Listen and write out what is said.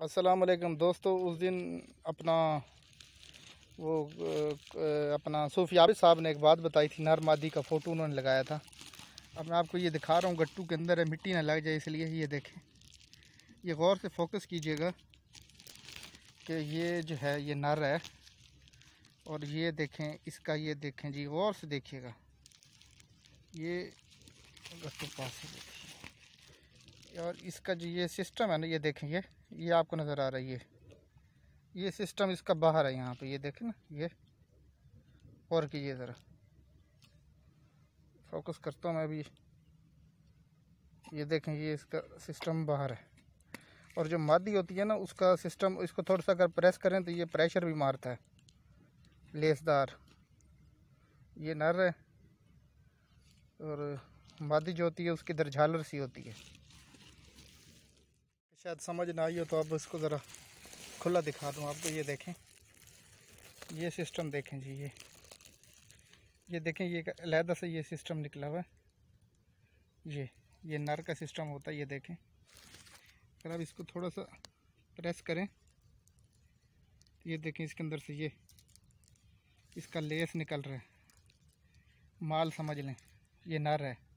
वालेकुम दोस्तों उस दिन अपना वो अपना सूफी आबिद साहब ने एक बात बताई थी नर मादी का फ़ोटो उन्होंने लगाया था अब मैं आपको ये दिखा रहा हूँ गट्टू के अंदर है मिट्टी ना लग जाए इसलिए ये देखें ये गौर से फोकस कीजिएगा कि ये जो है ये नर है और ये देखें इसका ये देखें जी गौर से देखिएगा ये गट्टू पास से देखिए और इसका जो ये सिस्टम है ना ये देखेंगे ये आपको नज़र आ रहा है ये ये सिस्टम इसका बाहर है यहाँ पे ये देखें ना ये और कीजिए ज़रा फोकस करता हूँ मैं अभी ये देखें ये इसका सिस्टम बाहर है और जो मादी होती है ना उसका सिस्टम इसको थोड़ा सा अगर प्रेस करें तो ये प्रेशर भी मारता है लेसदार ये नर है और मादी जो होती है उसकी दर झालर सी होती है शायद समझ ना आई हो तो अब इसको ज़रा खुला दिखा दूँ आपको ये देखें ये सिस्टम देखें जी ये ये देखें ये अलहदा से ये सिस्टम निकला हुआ है ये ये नर का सिस्टम होता है ये देखें अगर आप इसको थोड़ा सा प्रेस करें ये देखें इसके अंदर से ये इसका लेस निकल रहा है माल समझ लें ये नर है